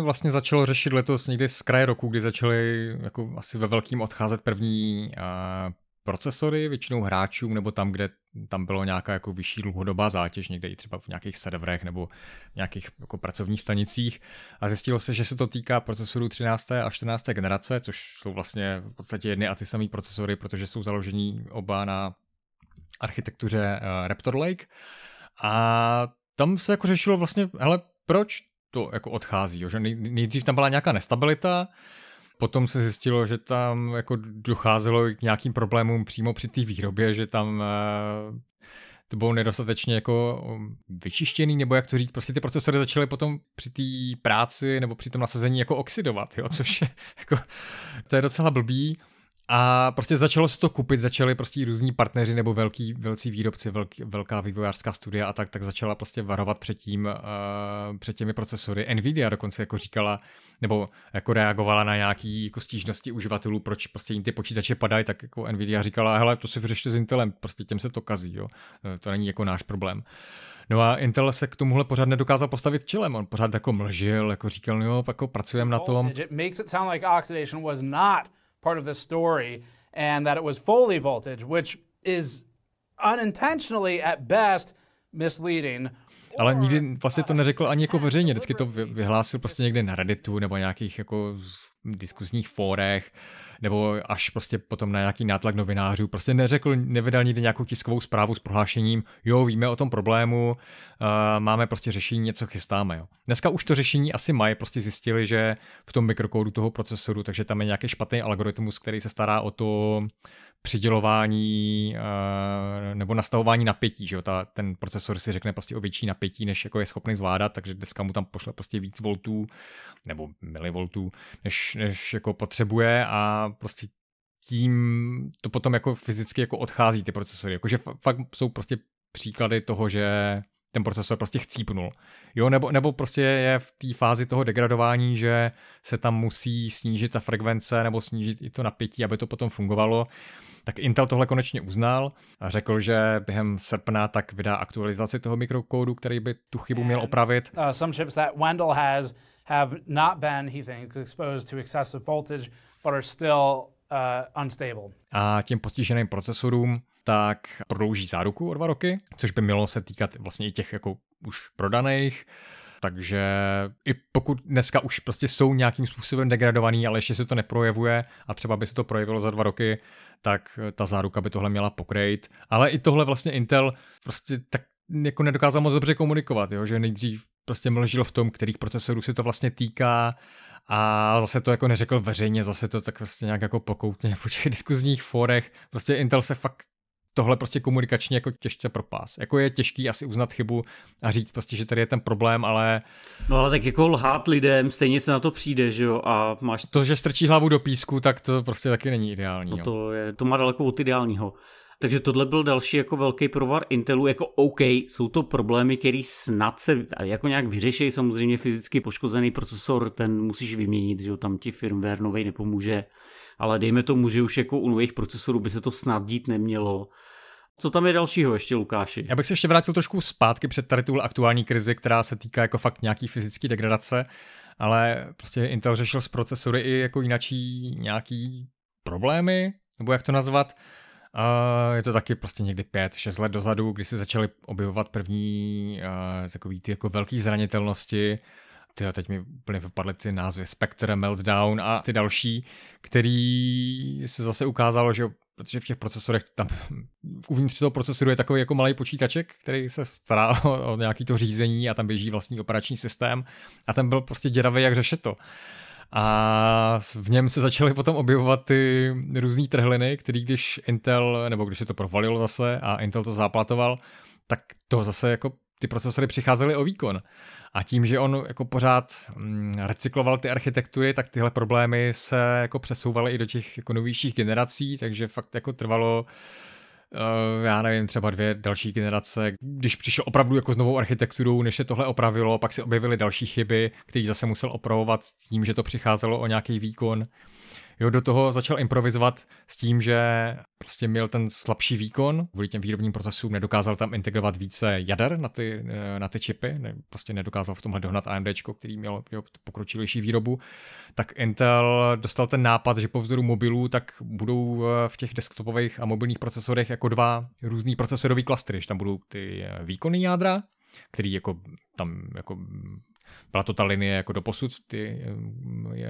vlastně začalo řešit letos někdy z kraje roku, kdy začaly jako asi ve velkým odcházet první a procesory většinou hráčům nebo tam, kde tam bylo nějaká jako vyšší dlouhodobá zátěž, někde i třeba v nějakých serverech nebo v nějakých jako pracovních stanicích. A zjistilo se, že se to týká procesorů 13. a 14. generace, což jsou vlastně v podstatě jedny a ty samé procesory, protože jsou založení oba na architektuře eh, Raptor Lake. A tam se jako řešilo vlastně, hele, proč to jako odchází, jo? že nejdřív tam byla nějaká nestabilita, Potom se zjistilo, že tam jako docházelo k nějakým problémům přímo při té výrobě, že tam eh, to bylo nedostatečně jako um, vyčištěný, nebo jak to říct, prostě ty procesory začaly potom při té práci nebo při tom nasazení jako oxidovat, jo, což je, jako, to je docela blbý. A prostě začalo se to kupit, začali prostě různí partneři nebo velký, velcí výrobci, velký, velká vývojářská studia a tak, tak začala prostě varovat před tím, uh, před těmi procesory. Nvidia dokonce jako říkala, nebo jako reagovala na nějaké jako stížnosti uživatelů, proč prostě jim ty počítače padají, tak jako Nvidia říkala, hele, to si vyřešte s Intelem, prostě těm se to kazí, jo. Eh, to není jako náš problém. No a Intel se k tomuhle pořád nedokázal postavit čelem, on pořád jako mlžil, jako říkal, no jo, jako pracujeme na oh, tom. Makes it sound like oxidation was not part of this story, and that it was Foley voltage, which is unintentionally at best misleading. Ale nikdy vlastně to uh, neřekl ani jako veřejně, vždycky to vyhlásil prostě někde na Redditu nebo nějakých jako diskuzních fórech. nebo až prostě potom na nějaký nátlak novinářů, prostě neřekl, nevydal nikdy nějakou tiskovou zprávu s prohlášením, jo, víme o tom problému, eh, máme prostě řešení, něco chystáme. Jo. Dneska už to řešení asi mají, prostě zjistili, že v tom mikrokódu toho procesoru, takže tam je nějaký špatný algoritmus, který se stará o to přidělování eh, nebo nastavování napětí, že jo? Ta, ten procesor si řekne prostě o větší napětí, než jako je schopný zvládat, takže dneska mu tam pošle prostě víc voltů nebo milivoltů, než, než jako potřebuje a prostě tím to potom jako fyzicky jako odchází ty procesory. Jakože fakt jsou prostě příklady toho, že ten procesor prostě chcípnul. Jo, nebo, nebo prostě je v té fázi toho degradování, že se tam musí snížit ta frekvence nebo snížit i to napětí, aby to potom fungovalo. Tak Intel tohle konečně uznal a řekl, že během srpna tak vydá aktualizaci toho mikrokódu, který by tu chybu měl opravit. And, uh, some chips that Wendell has have not been, he thinks, exposed to excessive voltage but are still uh, unstable. A těm postiženým procesorům tak prodlouží záruku o dva roky, což by mělo se týkat vlastně i těch jako už prodaných. Takže i pokud dneska už prostě jsou nějakým způsobem degradovaný, ale ještě se to neprojevuje a třeba by se to projevilo za dva roky, tak ta záruka by tohle měla pokrýt. Ale i tohle vlastně Intel prostě tak jako nedokázal moc dobře komunikovat, jo? že nejdřív prostě mlžil v tom, kterých procesorů se to vlastně týká a zase to jako neřekl veřejně, zase to tak prostě nějak jako pokoutně po těch diskuzních fórech. Prostě Intel se fakt tohle prostě komunikačně jako těžce propás. Jako je těžký asi uznat chybu a říct prostě, že tady je ten problém, ale... No ale tak jako lhát lidem, stejně se na to přijde, že jo, a máš... To, že strčí hlavu do písku, tak to prostě taky není ideální. No to, je, to má daleko od ideálního. Takže tohle byl další jako velký provar Intelu, jako OK, jsou to problémy, které snad se jako nějak vyřeší, samozřejmě fyzicky poškozený procesor, ten musíš vyměnit, že jo, tam ti firmware novej nepomůže, ale dejme tomu, že už jako u nových procesorů by se to snad dít nemělo. Co tam je dalšího ještě, Lukáši? Já bych se ještě vrátil trošku zpátky před tady tuhle aktuální krizi, která se týká jako fakt nějaký fyzické degradace, ale prostě Intel řešil s procesory i jako jinačí nějaký problémy, nebo jak to nazvat. Uh, je to taky prostě někdy 5-6 let dozadu, kdy se začaly objevovat první uh, takový ty jako velký zranitelnosti. a teď mi úplně vypadly ty názvy Spectre, Meltdown a ty další, který se zase ukázalo, že protože v těch procesorech tam uvnitř toho procesoru je takový jako malý počítaček, který se stará o, o nějaký to řízení a tam běží vlastní operační systém a tam byl prostě děravý, jak řešit to. Uh, a v něm se začaly potom objevovat ty různé trhliny, které když Intel, nebo když se to provalilo zase a Intel to záplatoval, tak to zase jako ty procesory přicházely o výkon. A tím, že on jako pořád mm, recykloval ty architektury, tak tyhle problémy se jako přesouvaly i do těch jako novějších generací, takže fakt jako trvalo uh, Eh, já nevím, třeba dvě další generace, když přišel opravdu jako s novou architekturou, než se tohle opravilo, pak se objevily další chyby, který zase musel opravovat tím, že to přicházelo o nějaký výkon. Jo, do toho začal improvizovat s tím, že prostě měl ten slabší výkon kvůli těm výrobním procesům, nedokázal tam integrovat více jader na ty, eh, na ty čipy, ne, prostě nedokázal v tomhle dohnat AMD, který měl jo, pokročilejší výrobu, tak Intel dostal ten nápad, že po vzoru mobilů tak budou eh, v těch desktopových a mobilních procesorech jako dva různý procesorový klastry, že tam budou ty eh, výkony jádra, který jako tam jako byla to ta linie jako do posud, ty eh,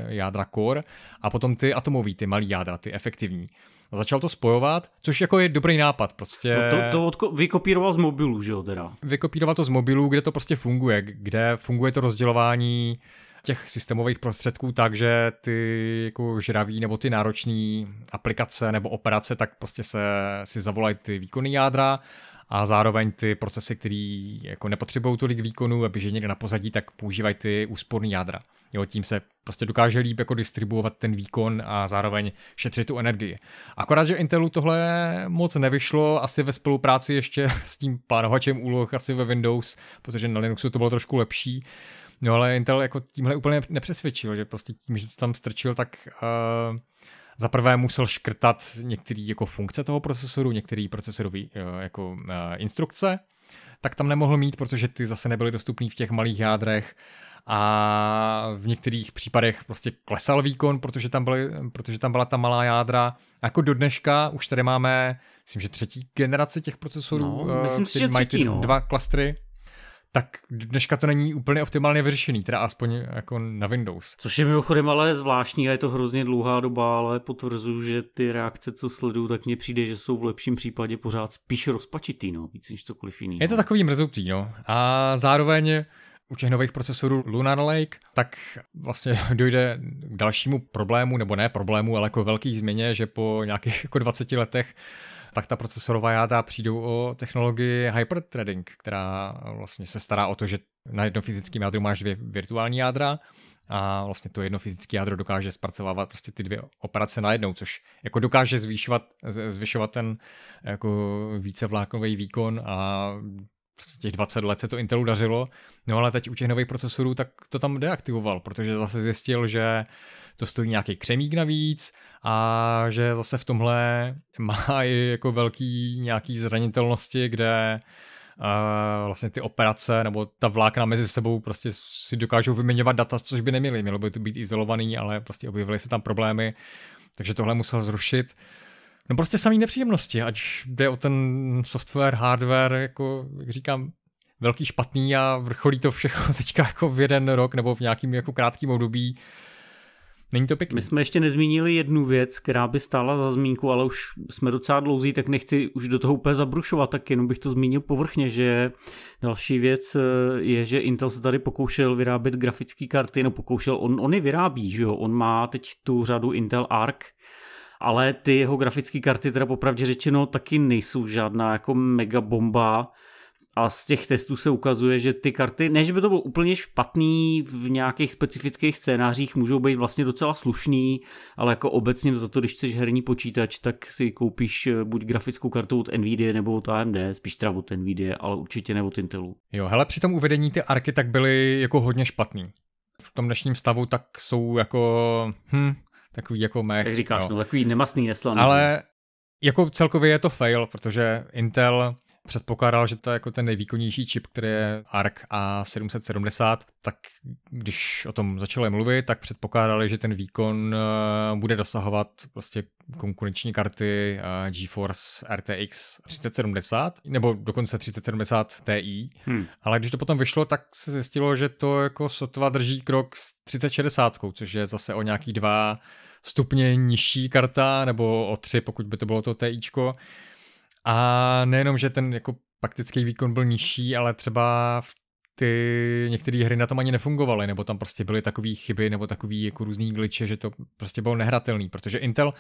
jádra core a potom ty atomový, ty malý jádra, ty efektivní. A začal to spojovat, což jako je dobrý nápad prostě. No to, to odko- vykopíroval z mobilu, že jo teda? Vykopíroval to z mobilu, kde to prostě funguje, kde funguje to rozdělování těch systémových prostředků tak, že ty jako žraví nebo ty náročné aplikace nebo operace, tak prostě se si zavolají ty výkony jádra a zároveň ty procesy, které jako nepotřebují tolik výkonu aby že někde na pozadí, tak používají ty úsporné jádra. Jo, tím se prostě dokáže líp jako distribuovat ten výkon a zároveň šetřit tu energii. Akorát, že Intelu tohle moc nevyšlo, asi ve spolupráci ještě s tím plánovačem úloh, asi ve Windows, protože na Linuxu to bylo trošku lepší. No ale Intel jako tímhle úplně nepřesvědčil, že prostě tím, že to tam strčil, tak uh, za prvé musel škrtat některé jako funkce toho procesoru, některé procesorové eh, jako eh, instrukce, tak tam nemohl mít, protože ty zase nebyly dostupné v těch malých jádrech a v některých případech prostě klesal výkon, protože tam, byly, protože tam byla ta malá jádra. A jako do dneška už tady máme, myslím, že třetí generace těch procesorů, no, eh, myslím, že třetí, mají ty no. dva klastry tak dneška to není úplně optimálně vyřešený, teda aspoň jako na Windows. Což je mimochodem ale zvláštní a je to hrozně dlouhá doba, ale potvrzuju, že ty reakce, co sleduju, tak mně přijde, že jsou v lepším případě pořád spíš rozpačitý, no, víc než cokoliv jiný. Je to no. takový mrzutý, no. A zároveň u těch nových procesorů Lunar Lake, tak vlastně dojde k dalšímu problému, nebo ne problému, ale jako velký změně, že po nějakých jako 20 letech tak ta procesorová jádra přijdou o technologii hyperthreading, která vlastně se stará o to, že na jedno fyzickém jádru máš dvě virtuální jádra a vlastně to jedno fyzické jádro dokáže zpracovávat prostě ty dvě operace najednou, což jako dokáže zvýšovat, zvyšovat ten jako více vláknový výkon a prostě těch 20 let se to Intelu dařilo, no ale teď u těch nových procesorů tak to tam deaktivoval, protože zase zjistil, že uh, to stojí nějaký křemík navíc a že zase v tomhle má i jako velký nějaký zranitelnosti, kde Uh, vlastně ty operace nebo ta vlákna mezi sebou prostě si dokážou vyměňovat data, což by neměli, mělo by to být izolovaný, ale prostě objevily se tam problémy, takže tohle musel zrušit. No prostě samý nepříjemnosti, ať jde o ten software, hardware, jako jak říkám, velký špatný a vrcholí to všechno teďka jako v jeden rok nebo v nějakým jako krátkým období. Uh, Není to pěkný. My jsme ještě nezmínili jednu věc, která by stála za zmínku, ale už jsme docela dlouzí, tak nechci už do toho úplně zabrušovat, tak jenom bych to zmínil povrchně, že další věc eh, je, že Intel se tady pokoušel vyrábět grafické karty, no pokoušel, on, on je vyrábí, že jo, on má teď tu řadu Intel Arc, ale ty jeho grafické karty teda popravdě řečeno taky nejsou žádná jako mega bomba, a z těch testů se ukazuje, že ty karty, než by to bylo úplně špatný, v nějakých specifických scénářích můžou být vlastně docela slušný, ale jako obecně za to, když chceš herní počítač, tak si koupíš eh, buď grafickou kartu od Nvidia nebo od AMD, spíš teda od Nvidia, ale určitě ne od Intelu. Jo, hele, při tom uvedení ty arky tak byly jako hodně špatný. V tom dnešním stavu tak jsou jako, hm, takový jako mech. Jak říkáš, no, no takový nemastný, neslaný. Ale jako celkově je to fail, protože Intel předpokládal, že to je jako ten nejvýkonnější čip, který je ARC A770, tak když o tom začali mluvit, tak předpokládali, že ten výkon eh, bude dosahovat vlastně konkurenční karty eh, GeForce RTX 3070, nebo dokonce 3070 Ti, hmm. ale když to potom vyšlo, tak se zjistilo, že to jako sotva drží krok s 3060, což je zase o nějaký dva stupně nižší karta, nebo o tři, pokud by to bylo to TIčko. A nejenom, že ten jako praktický výkon byl nižší, ale třeba v ty některé hry na tom ani nefungovaly, nebo tam prostě byly takové chyby, nebo takový jako různý glitche, že to prostě bylo nehratelný, protože Intel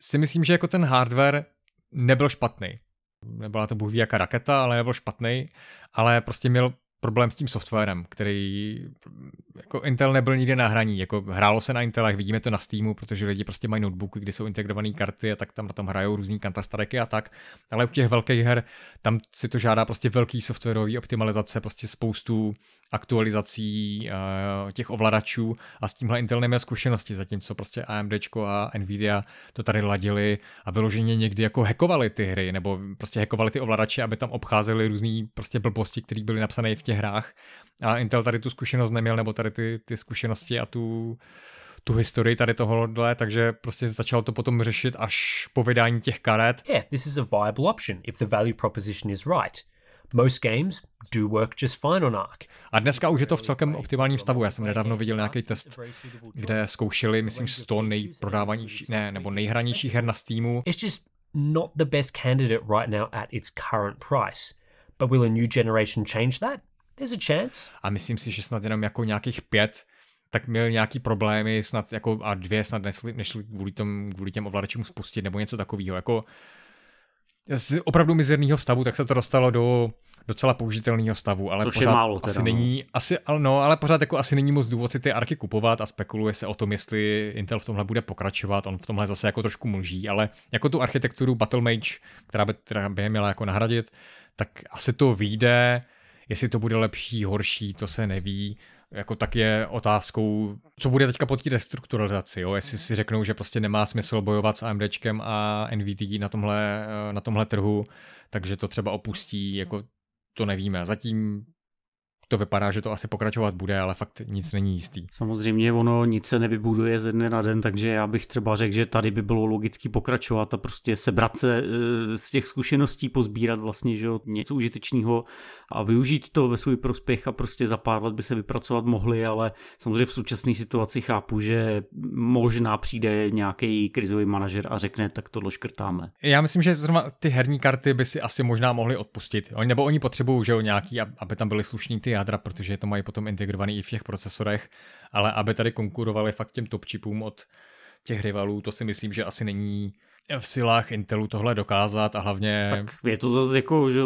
si myslím, že jako ten hardware nebyl špatný. Nebyla to bůh ví jaká raketa, ale nebyl špatný, ale prostě měl problém s tím softwarem, který jako Intel nebyl nikde na hraní, jako hrálo se na Intelech, vidíme to na Steamu, protože lidi prostě mají notebooky, kde jsou integrované karty a tak tam tam hrajou různý kantastareky a tak, ale u těch velkých her tam si to žádá prostě velký softwarový optimalizace, prostě spoustu aktualizací eh, těch ovladačů a s tímhle Intel neměl zkušenosti, zatímco prostě AMD a Nvidia to tady ladili a vyloženě někdy jako hackovali ty hry, nebo prostě hackovali ty ovladače, aby tam obcházeli různé prostě blbosti, které byly napsané v těch těch hrách a Intel tady tu zkušenost neměl, nebo tady ty, ty zkušenosti a tu, tu historii tady tohohle, takže prostě začal to potom řešit až po vydání těch karet. Yeah, this is a viable option if the value proposition is right. Most games do work just fine on Arc. A dneska už je to v celkem optimálním stavu. Já jsem nedávno viděl nějaký test, kde zkoušeli, myslím, 100 nejprodávanějších, ne, nebo nejhranějších her na Steamu. It's just not the best candidate right now at its current price. But will a new generation change that? there's a chance. A myslím si, že snad jenom jako nějakých pět tak měl nějaký problémy snad jako a dvě snad nesli, nešli kvůli, tom, kvůli těm ovladačům spustit nebo něco takového. Jako z opravdu mizerného stavu, tak se to dostalo do docela použitelného stavu, ale Což pořád je málo teda, asi no. není, asi, ale, no, ale pořád jako asi není moc důvod si ty arky kupovat a spekuluje se o tom, jestli Intel v tomhle bude pokračovat, on v tomhle zase jako trošku mlží, ale jako tu architekturu Battle Mage, která by, která by je měla jako nahradit, tak asi to vyjde, Jestli to bude lepší, horší, to se neví. Jako tak je otázkou, co bude teďka pod tí restrukturalizaci, jo? jestli si řeknou, že prostě nemá smysl bojovat s AMDčkem a NVD na tomhle, eh, na tomhle trhu, takže to třeba opustí, jako to nevíme. Zatím to vypadá, že to asi pokračovat bude, ale fakt nic není jistý. Samozřejmě ono nic se nevybuduje ze dne na den, takže já bych třeba řekl, že tady by bylo logicky pokračovat a prostě sebrat se eh, z těch zkušeností, pozbírat vlastně že něco užitečného a využít to ve svůj prospěch a prostě za pár let by se vypracovat mohli, ale samozřejmě v současné situaci chápu, že možná přijde nějaký krizový manažer a řekne, tak to škrtáme. Já myslím, že zrovna ty herní karty by si asi možná mohli odpustit, nebo oni potřebují že jo, nějaký, aby tam byly slušní ty jádra, protože to mají potom integrovaný i v těch procesorech, ale aby tady konkurovali fakt těm top chipům od těch rivalů, to si myslím, že asi není v silách Intelu tohle dokázat a hlavně... Tak je to zase jako, že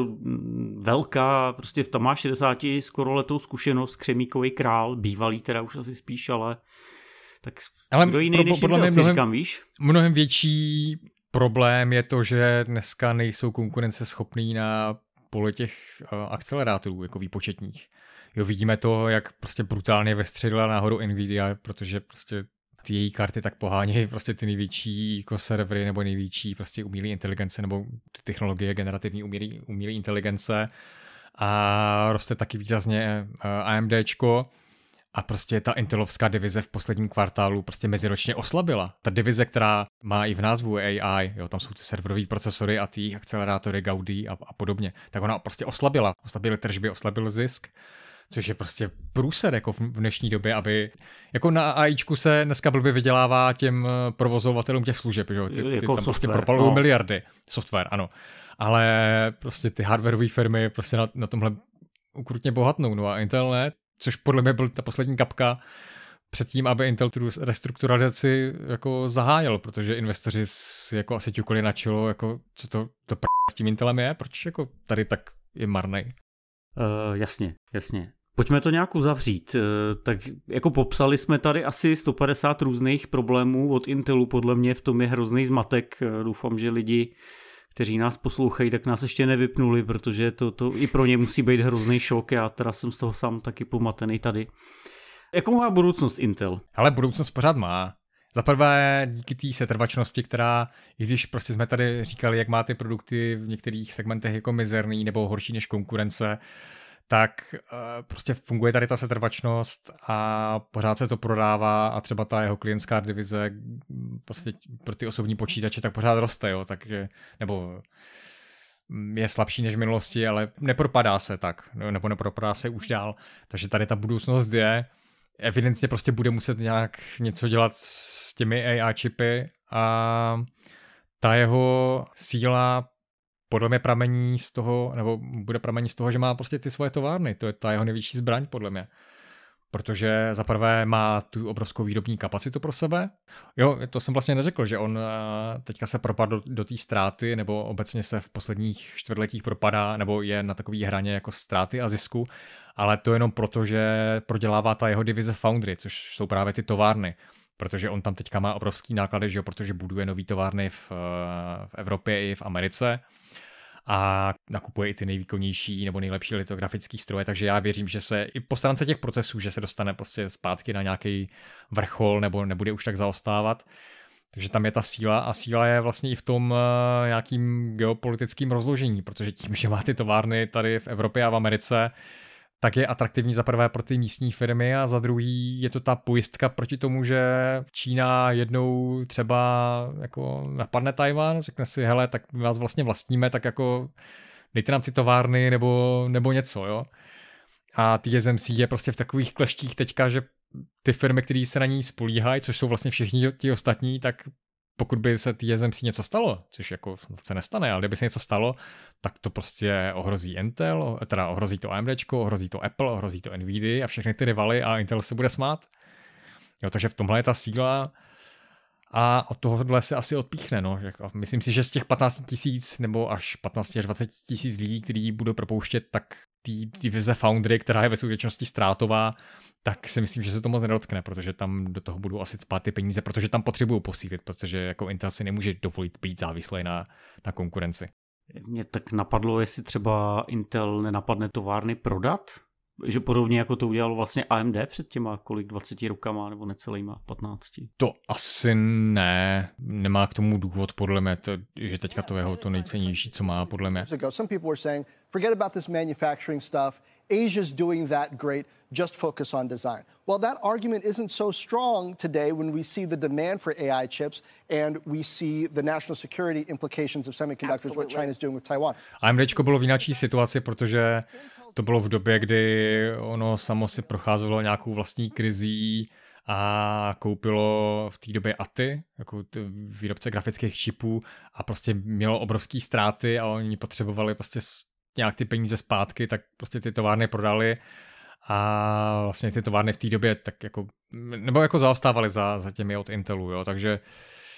velká, prostě tam má 60 skoro letou zkušenost, křemíkový král, bývalý teda už asi spíš, ale tak ale kdo jiný pro, než podle Intel, mnohem, říkám, víš? Mnohem větší problém je to, že dneska nejsou konkurenceschopný na pole těch eh, akcelerátorů, jako výpočetních. Jo, vidíme to, jak prostě brutálně vestředila nahoru Nvidia, protože prostě ty její karty tak pohánějí prostě ty největší jako servery nebo největší prostě umělé inteligence nebo ty technologie generativní umělé inteligence a roste taky výrazně eh, AMDčko a prostě ta intelovská divize v posledním kvartálu prostě meziročně oslabila. Ta divize, která má i v názvu AI, jo, tam jsou ty serverové procesory a ty akcelerátory Gaudi a, a podobně, tak ona prostě oslabila. Oslabily tržby, oslabil zisk což je prostě průser jako v dnešní době, aby jako na AIčku se dneska blbě vydělává těm eh, provozovatelům těch služeb, že? ty, ty jako tam prostě software, prostě propalují no. miliardy, software, ano, ale prostě ty hardwareové firmy prostě na, na tomhle ukrutně bohatnou, no a Intel ne, což podle mě byl ta poslední kapka předtím, aby Intel tu restrukturalizaci jako zahájil, protože investoři jako asi ťukoli na čelo, jako co to, to pr... s tím Intelem je, proč jako tady tak je marnej. Uh, jasně, jasně. Pojďme to nějak uzavřít. Eh, tak jako popsali jsme tady asi 150 různých problémů od Intelu, podle mě v tom je hrozný zmatek. Eh, doufám, že lidi kteří nás poslouchají, tak nás ještě nevypnuli, protože to, to i pro ně musí být hrozný šok. Já teda jsem z toho sám taky pomatený tady. Jakou má budoucnost Intel? Ale budoucnost pořád má. Za prvé díky té setrvačnosti, která, i když prostě jsme tady říkali, jak má ty produkty v některých segmentech jako mizerný nebo horší než konkurence, tak eh, prostě funguje tady ta setrvačnost a pořád se to prodává a třeba ta jeho klientská divize mm, prostě pro ty osobní počítače tak pořád roste, jo, takže, nebo mm, je slabší než v minulosti, ale nepropadá se tak, nebo nepropadá se už dál, takže tady ta budoucnost je, evidentně prostě bude muset nějak něco dělat s těmi AI čipy a ta jeho síla podle mě pramení z toho, nebo bude pramení z toho, že má prostě ty svoje továrny. To je ta jeho největší zbraň, podle mě. Protože za prvé má tu obrovskou výrobní kapacitu pro sebe. Jo, to jsem vlastně neřekl, že on eh, teďka se propadl do, té ztráty, nebo obecně se v posledních čtvrtletích propadá, nebo je na takové hraně jako ztráty a zisku, ale to jenom proto, že prodělává ta jeho divize Foundry, což jsou právě ty továrny protože on tam teďka má obrovský náklady, že jo, protože buduje nový továrny v, eh, v Evropě i v Americe a nakupuje i ty nejvýkonnější nebo nejlepší litografické stroje, takže já věřím, že se i po stránce těch procesů, že se dostane prostě zpátky na nějaký vrchol nebo nebude už tak zaostávat. Takže tam je ta síla a síla je vlastně i v tom eh, nějakým geopolitickým rozložení, protože tím, že má ty továrny tady v Evropě a v Americe, tak je atraktivní za prvé pro ty místní firmy a za druhý je to ta pojistka proti tomu, že Čína jednou třeba jako napadne Tajván, řekne si, hele, tak my vás vlastně vlastníme, tak jako dejte nám ty továrny nebo, nebo něco, jo. A SMC je prostě v takových kleštích teďka, že ty firmy, které se na ní spolíhají, což jsou vlastně všichni ti ostatní, tak pokud by se té TSMC něco stalo, což jako se nestane, ale kdyby se něco stalo, tak to prostě ohrozí Intel, teda ohrozí to AMD, ohrozí to Apple, ohrozí to Nvidia a všechny ty rivaly a Intel se bude smát. Jo, takže v tomhle je ta síla a od tohohle se asi odpíchne. No. Myslím si, že z těch 15 tisíc nebo až 15 až 20 tisíc lidí, kteří budou propouštět, tak té divize Foundry, která je ve skutečnosti ztrátová, tak si myslím, že se to moc nedotkne, protože tam do toho budou asi spát ty peníze, protože tam potřebují posílit, protože jako Intel si nemůže dovolit být závislý na, na konkurenci. Mě tak napadlo, jestli třeba Intel nenapadne továrny prodat, že podobně jako to udělalo vlastně AMD před těma kolik 20 rukama nebo necelýma 15. To asi ne, nemá k tomu důvod podle mě, to, že teďka to jeho to nejcennější, co má podle mě. Some people were saying, forget about this manufacturing stuff, Asia's doing that great, just focus on design. Well, that argument isn't so strong today when we see the demand for AI chips and we see the national security implications of semiconductors, Absolutely. what China's doing with Taiwan. AMDčko bylo v situaci, protože to bylo v době, kdy ono samo si procházelo nějakou vlastní krizí a koupilo v té době Aty, jako výrobce grafických čipů a prostě mělo obrovské ztráty a oni potřebovali prostě nějak ty peníze zpátky, tak prostě ty továrny prodali a vlastně ty továrny v té době tak jako, nebo jako zaostávaly za, za těmi od Intelu, jo, takže uh,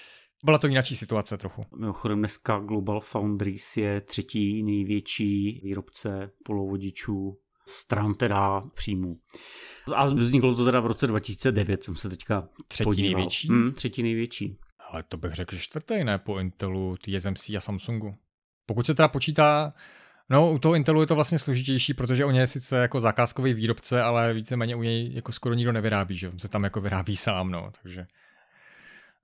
byla to jináčí situace trochu. Mimochodem dneska Global Foundries je třetí největší výrobce polovodičů stran teda příjmů. A vzniklo to teda v roce 2009, jsem se teďka Třetí podíval. největší? Hmm, třetí největší. Ale to bych řekl, že čtvrtý, ne? Po Intelu, TSMC a Samsungu. Pokud se teda počítá No, u toho Intelu je to vlastně složitější, protože on je sice jako zakázkový výrobce, ale víceméně u něj jako skoro nikdo nevyrábí, že on se tam jako vyrábí sám, no, takže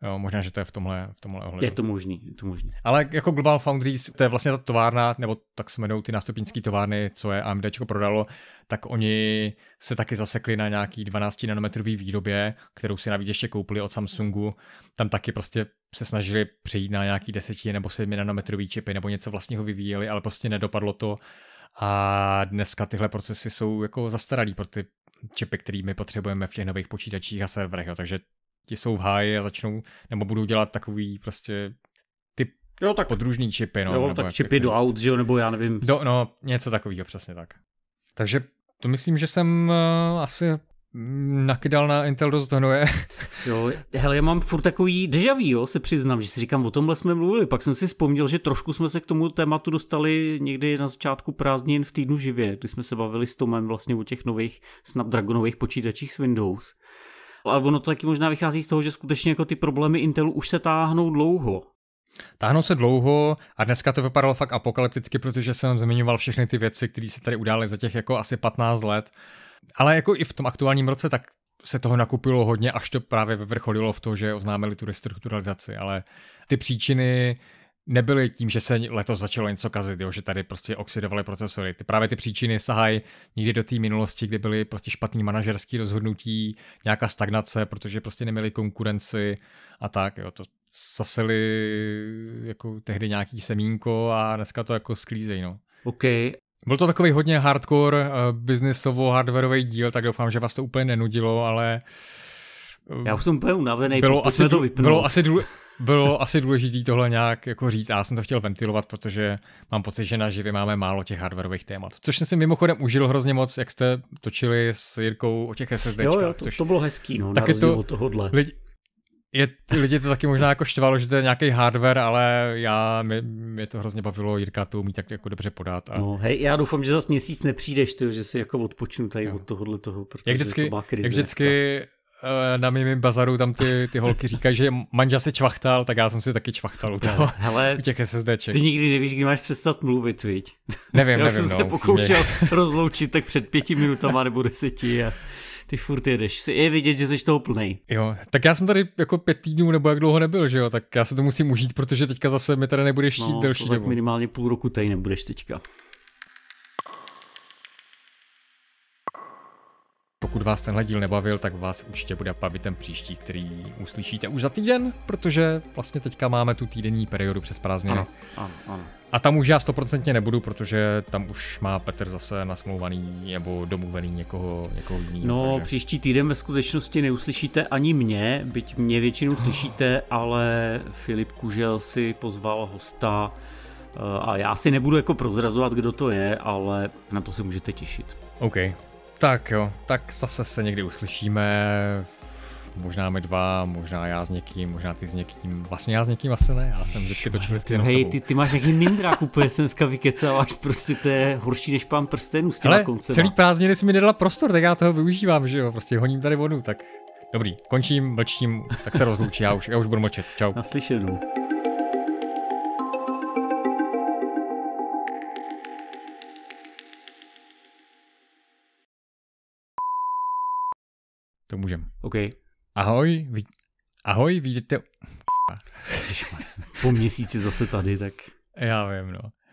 Jo, možná, že to je v tomhle, v tomhle ohledu. Je to možný, je to možný. Ale jako Global Foundries, to je vlastně ta továrna, nebo tak se jmenují ty nástupnické továrny, co je AMD prodalo, tak oni se taky zasekli na nějaký 12 nanometrový výrobě, kterou si navíc ještě koupili od Samsungu. Tam taky prostě se snažili přejít na nějaký 10 nebo 7 nanometrový čipy nebo něco vlastního vyvíjeli, ale prostě nedopadlo to. A dneska tyhle procesy jsou jako zastaralý pro ty čipy, který my potřebujeme v těch nových počítačích a serverech, jo. takže ti jsou v háji a začnou, nebo budou dělat takový prostě ty jo, tak, podružný čipy. No, jo, tak čipy do aut, že jo, nebo já nevím. Do, no, něco takového, přesně tak. Takže to myslím, že jsem uh, asi mm, nakydal na Intel dost hnoje. Jo, hele, já mám furt takový vu, jo, se přiznám, že si říkám, o tomhle jsme mluvili, pak jsem si vzpomněl, že trošku jsme se k tomu tématu dostali někdy na začátku prázdnin v týdnu živě, kdy jsme se bavili s Tomem vlastně o těch nových Snapdragonových počítačích s Windows. A ono to taky možná vychází z toho, že skutečně jako ty problémy Intelu už se táhnou dlouho. Táhnou se dlouho a dneska to vypadalo fakt apokalypticky, protože jsem zmiňoval všechny ty věci, které se tady udály za těch jako asi 15 let. Ale jako i v tom aktuálním roce, tak se toho nakupilo hodně, až to právě vyvrcholilo v to, že oznámili tu restrukturalizaci, ale ty příčiny nebyly tím, že se letos začalo něco kazit, jo, že tady prostě oxidovaly procesory. Ty, právě ty příčiny sahají někdy do té minulosti, kdy byly prostě špatný manažerský rozhodnutí, nějaká stagnace, protože prostě neměli konkurenci a tak, jo, to sasili jako tehdy nějaký semínko a dneska to jako sklízejí, no. OK. Byl to takový hodně hardcore, uh, eh, biznisovo hardwareový díl, tak doufám, že vás to úplně nenudilo, ale uh, já už jsem úplně unavený, bylo asi, to Bylo asi, důle, bylo asi důležité tohle nějak jako říct a já jsem to chtěl ventilovat, protože mám pocit, že na živě máme málo těch hardwareových témat. Což jsem si mimochodem užil hrozně moc, jak jste točili s Jirkou o těch SSD. Jo, jo to, to bylo hezký, no, taky to, od tohohle. Lidi, je, lidi to taky možná jako štvalo, že to je nějaký hardware, ale já, mě, mě to hrozně bavilo Jirka to umí tak jako dobře podat. A... No, hej, já doufám, že zase měsíc nepřijdeš, ty, že si jako odpočnu tady jo. od tohohle toho, protože jak vždycky, to má krize. Jak vždycky, tak Eh, na mým bazaru tam ty, ty holky říkají, že manža se čvachtal, tak já jsem si taky čvachtal u, toho, Hele, u těch SSDček. Ty nikdy nevíš, kdy máš přestat mluvit, viď? Nevím, já nevím. jsem no, se pokoušel mě... rozloučit tak před pěti minutama nebo deseti a ty furt jedeš. Si je vidět, že jsi toho plnej. Jo, tak já jsem tady jako pět týdnů nebo jak dlouho nebyl, že jo, tak já se to musím užít, protože teďka zase mi tady nebudeš štít no, delší dobu. minimálně půl roku tady nebudeš teďka. Pokud vás tenhle díl nebavil, tak vás určitě bude bavit ten příští, který uslyšíte už za týden, protože vlastně teďka máme tu týdenní periodu přes prázdniny. Ano, ano, ano. A tam už já stoprocentně nebudu, protože tam už má Petr zase nasmouvaný nebo domluvený někoho, někoho jiného. No, takže... příští týden ve skutečnosti neuslyšíte ani mě, byť mě většinou slyšíte, ale Filip Kužel si pozval hosta eh, a já si nebudu jako prozrazovat, kdo to je, ale na to se můžete těšit. OK, tak jo, tak zase se někdy uslyšíme. Možná my dva, možná já s někým, možná ty s někým. Vlastně já s někým asi ne, já jsem vždycky točil s tím. Hej, ty, ty máš nějaký mindrák úplně, jsem dneska vykecal, až prostě to je horší než pán prstenů s těma Ale celý prázdniny si mi nedala prostor, tak já toho využívám, že jo, prostě honím tady vodu, tak dobrý, končím, mlčím, tak se rozloučím. já už, já už budu mlčet, čau. Naslyšenou. To můžem. OK. Ahoj, ví... ahoj, vidíte... po měsíci zase tady, tak... Já vím, no.